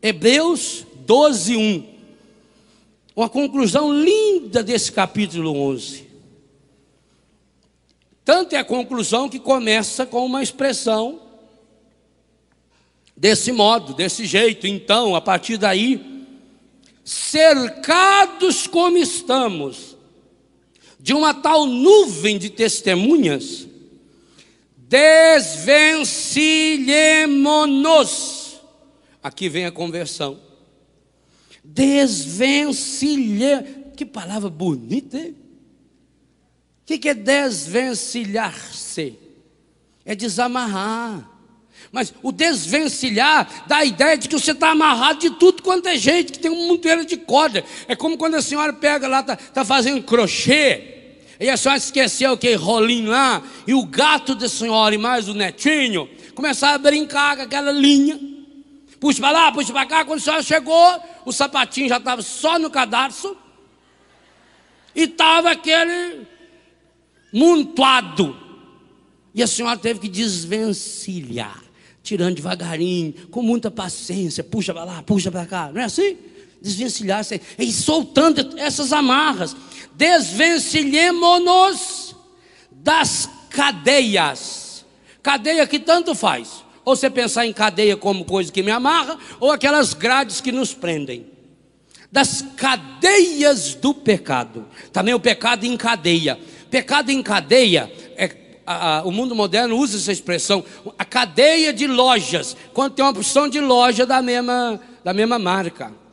Hebreus 12, 1. Uma conclusão linda desse capítulo 11. Tanto é a conclusão que começa com uma expressão desse modo, desse jeito. Então, a partir daí, cercados como estamos de uma tal nuvem de testemunhas, desvencilhemo-nos Aqui vem a conversão. Desvencilhar. Que palavra bonita, hein? O que, que é desvencilhar-se? É desamarrar. Mas o desvencilhar dá a ideia de que você está amarrado de tudo quanto é gente, que tem um monteiro de corda. É como quando a senhora pega lá, está tá fazendo crochê. E a senhora esqueceu aquele rolinho lá, e o gato da senhora e mais o netinho começaram a brincar com aquela linha. Puxa para lá, puxa para cá. Quando a senhora chegou, o sapatinho já estava só no cadarço. E estava aquele montuado. E a senhora teve que desvencilhar, tirando devagarinho, com muita paciência. Puxa para lá, puxa para cá. Não é assim? Desvencilhar, e soltando essas amarras. Desvencilhemos-nos das cadeias. Cadeia que tanto faz ou você pensar em cadeia como coisa que me amarra, ou aquelas grades que nos prendem. Das cadeias do pecado. Também o pecado em cadeia. Pecado em cadeia é o mundo moderno usa essa expressão, a cadeia de lojas, quando tem uma opção de loja da mesma, da mesma marca.